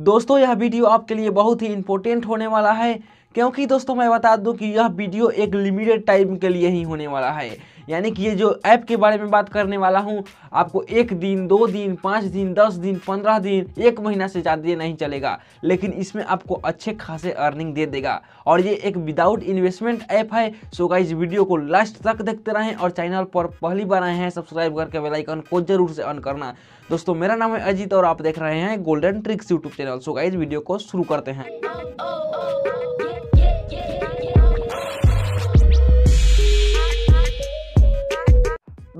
दोस्तों यह वीडियो आपके लिए बहुत ही इंपॉर्टेंट होने वाला है क्योंकि दोस्तों मैं बता दूं कि यह वीडियो एक लिमिटेड टाइम के लिए ही होने वाला है यानी कि ये जो ऐप के बारे में बात करने वाला हूँ आपको एक दिन दो दिन पाँच दिन दस दिन पंद्रह दिन एक महीना से ज़्यादा नहीं चलेगा लेकिन इसमें आपको अच्छे खासे अर्निंग दे देगा और ये एक विदाउट इन्वेस्टमेंट ऐप है सो गाइज वीडियो को लास्ट तक देखते रहें और चैनल पर पहली बार आए हैं सब्सक्राइब करके बेलाइकन को जरूर से ऑन करना दोस्तों मेरा नाम है अजीत और आप देख रहे हैं golden tricks YouTube channel so guys video को शुरू करते हैं oh, oh,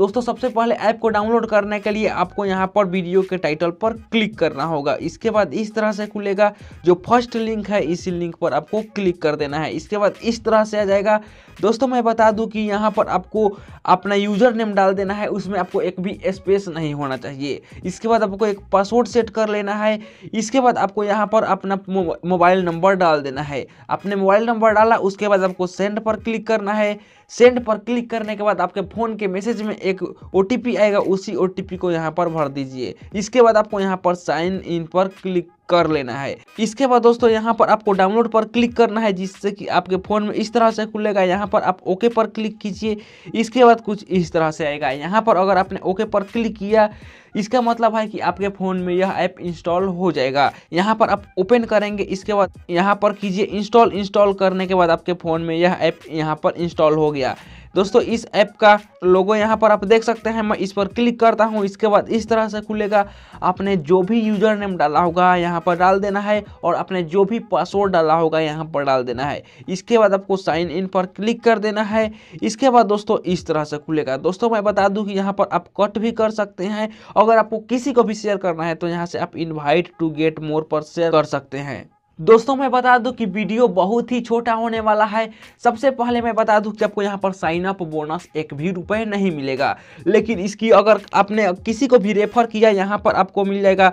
दोस्तों सबसे पहले ऐप को डाउनलोड करने के लिए आपको यहाँ पर वीडियो के टाइटल पर क्लिक करना होगा इसके बाद इस तरह से खुलेगा जो फर्स्ट लिंक है इसी लिंक पर आपको क्लिक कर देना है इसके बाद इस तरह से आ जाएगा दोस्तों मैं बता दूं कि यहाँ पर आपको अपना यूजर नेम डाल देना है उसमें आपको एक भी स्पेस नहीं होना चाहिए इसके बाद आपको एक पासवर्ड सेट कर लेना है इसके बाद आपको यहाँ पर अपना मोबाइल नंबर डाल देना है अपने मोबाइल नंबर डाला उसके बाद आपको सेंड पर क्लिक करना है सेंड पर क्लिक करने के बाद आपके फ़ोन के मैसेज में एक एक ओ आएगा उसी ओ को यहाँ पर भर दीजिए इसके बाद आपको यहाँ पर साइन इन पर क्लिक कर लेना है इसके बाद दोस्तों यहाँ पर आपको डाउनलोड पर क्लिक करना है जिससे कि आपके फ़ोन में इस तरह से खुलेगा यहाँ पर आप ओके पर क्लिक कीजिए इसके बाद कुछ इस तरह से आएगा यहाँ पर अगर आपने ओके पर क्लिक किया इसका मतलब है कि आपके फ़ोन में यह ऐप इंस्टॉल हो जाएगा यहाँ पर आप ओपन करेंगे इसके बाद यहाँ पर कीजिए इंस्टॉल इंस्टॉल करने के बाद आपके फ़ोन में यह ऐप यहाँ पर इंस्टॉल हो गया दोस्तों इस ऐप का लोगो यहाँ पर आप देख सकते हैं मैं इस पर क्लिक करता हूँ इसके बाद इस तरह से खुलेगा आपने जो भी यूज़र नेम डाला होगा यहाँ यहाँ पर डाल देना है और अपने जो भी पासवर्ड डाला होगा यहाँ पर डाल देना है इसके बाद आपको साइन इन पर क्लिक कर देना है इसके बाद दोस्तों इस तरह से खुलेगा दोस्तों मैं बता दूँ कि यहाँ पर आप कट भी कर सकते हैं अगर आपको किसी को भी शेयर करना है तो यहाँ से आप इन्वाइट टू गेट मोर पर शेयर कर सकते हैं दोस्तों मैं बता दूं कि वीडियो बहुत ही छोटा होने वाला है सबसे पहले मैं बता दूं कि आपको यहाँ पर साइन अप बोनस एक भी रुपए नहीं मिलेगा लेकिन इसकी अगर आपने किसी को भी रेफर किया यहाँ पर आपको मिल जाएगा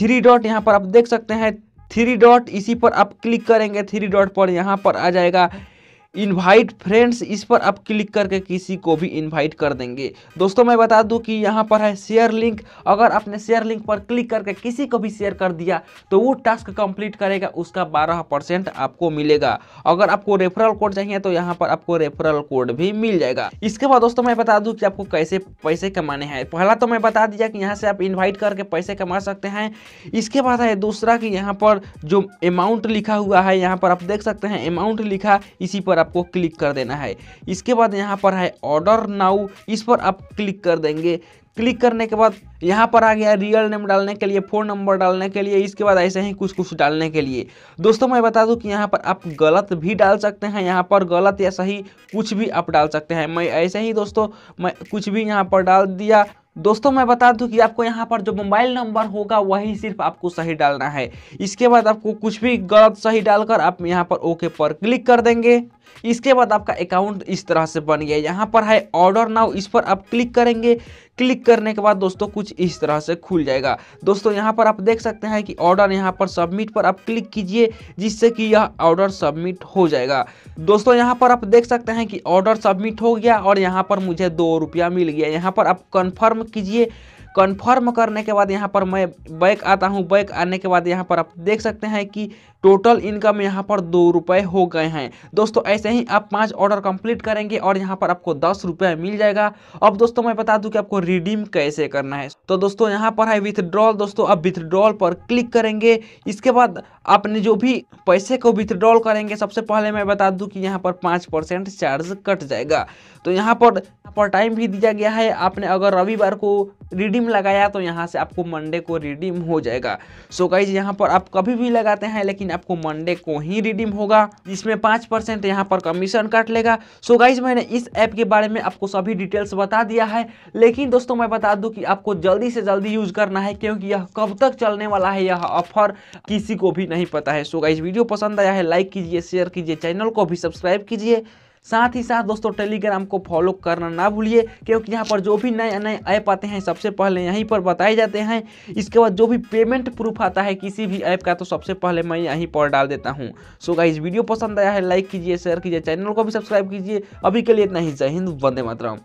थ्री डॉट यहाँ पर आप देख सकते हैं थ्री डॉट इसी पर आप क्लिक करेंगे थ्री डॉट पर यहाँ पर आ जाएगा इनवाइट फ्रेंड्स इस पर आप क्लिक करके किसी को भी इनवाइट कर देंगे दोस्तों मैं बता दूं कि यहाँ पर है शेयर लिंक अगर आपने शेयर लिंक पर क्लिक करके किसी को भी शेयर कर दिया तो वो टास्क कंप्लीट करेगा उसका 12 परसेंट आपको मिलेगा अगर आपको रेफरल कोड चाहिए तो यहाँ पर आपको रेफरल कोड भी मिल जाएगा इसके बाद दोस्तों मैं बता दूँ कि आपको कैसे पैसे कमाने हैं पहला तो मैं बता दिया कि यहाँ से आप इन्वाइट करके पैसे कमा सकते हैं इसके बाद है दूसरा कि यहाँ पर जो अमाउंट लिखा हुआ है यहाँ पर आप देख सकते हैं अमाउंट लिखा इसी पर आप आपको क्लिक कर देना है इसके बाद यहाँ पर है ऑर्डर नाउ इस पर आप क्लिक कर देंगे क्लिक करने के बाद यहाँ पर आ गया रियल नेम डालने के लिए फ़ोन नंबर डालने के लिए इसके बाद ऐसे ही कुछ कुछ डालने के लिए दोस्तों मैं बता दूं कि यहाँ पर आप गलत भी डाल सकते हैं यहाँ पर गलत या सही कुछ भी आप डाल सकते हैं मैं ऐसे ही दोस्तों मैं कुछ भी यहाँ पर डाल दिया दोस्तों मैं बता दूं कि आपको यहाँ पर जो मोबाइल नंबर होगा वही सिर्फ आपको सही डालना है इसके बाद आपको कुछ भी गलत सही डालकर आप यहाँ पर ओके पर क्लिक कर देंगे इसके बाद आपका अकाउंट इस तरह से बन गया यहाँ पर है ऑर्डर नाउ इस पर आप क्लिक करेंगे क्लिक करने के बाद दोस्तों कुछ इस तरह से खुल जाएगा दोस्तों यहाँ पर आप देख सकते हैं कि ऑर्डर यहाँ पर सबमिट पर आप क्लिक कीजिए जिससे कि यह ऑर्डर सबमिट हो जाएगा दोस्तों यहाँ पर आप देख सकते हैं कि ऑर्डर सबमिट हो गया और यहाँ पर मुझे दो रुपया मिल गया यहाँ पर आप कन्फर्म कीजिए कन्फर्म करने के बाद यहाँ पर मैं बैक आता हूँ बैक आने के बाद यहाँ पर आप देख सकते हैं कि टोटल इनकम यहाँ पर दो रुपये हो गए हैं दोस्तों ऐसे ही आप पाँच ऑर्डर कंप्लीट करेंगे और यहाँ पर आपको दस रुपये मिल जाएगा अब दोस्तों मैं बता दूं कि आपको रिडीम कैसे करना है तो दोस्तों यहाँ पर है विथड्रॉल दोस्तों आप विथड्रॉल पर क्लिक करेंगे इसके बाद आपने जो भी पैसे को विथड्रॉल करेंगे सबसे पहले मैं बता दूँ कि यहाँ पर पाँच चार्ज कट जाएगा तो यहाँ पर पर टाइम भी दिया गया है आपने अगर रविवार को रिडीम लगाया तो यहाँ से आपको मंडे को रिडीम हो जाएगा सो so गाइज यहाँ पर आप कभी भी लगाते हैं लेकिन आपको मंडे को ही रिडीम होगा जिसमें पाँच परसेंट यहाँ पर कमीशन काट लेगा सो so गाइज मैंने इस ऐप के बारे में आपको सभी डिटेल्स बता दिया है लेकिन दोस्तों मैं बता दूँ कि आपको जल्दी से जल्दी यूज़ करना है क्योंकि यह कब तक चलने वाला है यह ऑफर किसी को भी नहीं पता है सो so गाइज वीडियो पसंद आया है लाइक कीजिए शेयर कीजिए चैनल को भी सब्सक्राइब कीजिए साथ ही साथ दोस्तों टेलीग्राम को फॉलो करना ना भूलिए क्योंकि यहाँ पर जो भी नए नए ऐप आते हैं सबसे पहले यहीं पर बताए जाते हैं इसके बाद जो भी पेमेंट प्रूफ आता है किसी भी ऐप का तो सबसे पहले मैं यहीं पर डाल देता हूँ सो गाइज वीडियो पसंद आया है लाइक कीजिए शेयर कीजिए चैनल को भी सब्सक्राइब कीजिए अभी के लिए इतना ही जय हिंद वंदे मातरम